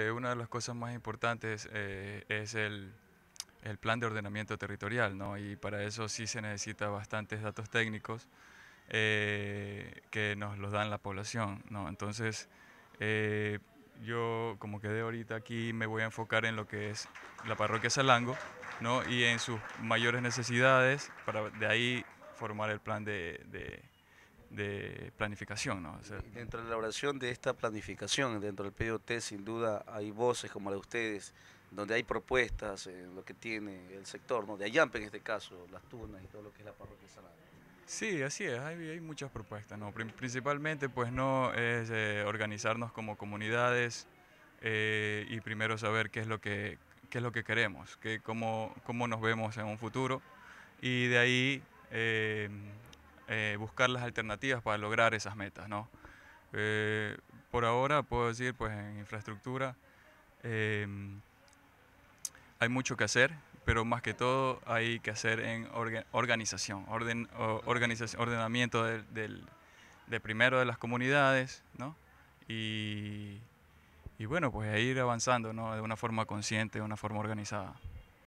Eh, una de las cosas más importantes eh, es el, plan de ordenamiento territorial, ¿no? y para eso sí se necesita bastantes datos técnicos eh, que nos los dan la población. ¿no? Entonces, yo como quedé ahorita aquí, me voy a enfocar en lo que es la parroquia Salango ¿no? y en sus mayores necesidades para de ahí formar el plan de, de de planificación. ¿no? dentro de la elaboración de esta planificación, dentro del POT, sin duda hay voces como la de ustedes, donde hay propuestas en lo que tiene el sector, ¿no? de Ayampe en este caso, las tunas y todo lo que es la parroquia salada. Sí, así es, hay, muchas propuestas, ¿no? principalmente pues no es eh, organizarnos como comunidades eh, y primero saber qué es lo que, qué es lo que queremos, qué cómo, cómo nos vemos en un futuro y de ahí eh, eh, buscar las alternativas para lograr esas metas. ¿no? Eh, por ahora puedo decir, pues en infraestructura em, hay mucho que hacer, pero más que todo hay que hacer en organización, orden, organización, ordenamiento del, del, de primero de las comunidades, ¿no? Y, y bueno, pues ir avanzando, ¿no? De una forma consciente, de una forma organizada.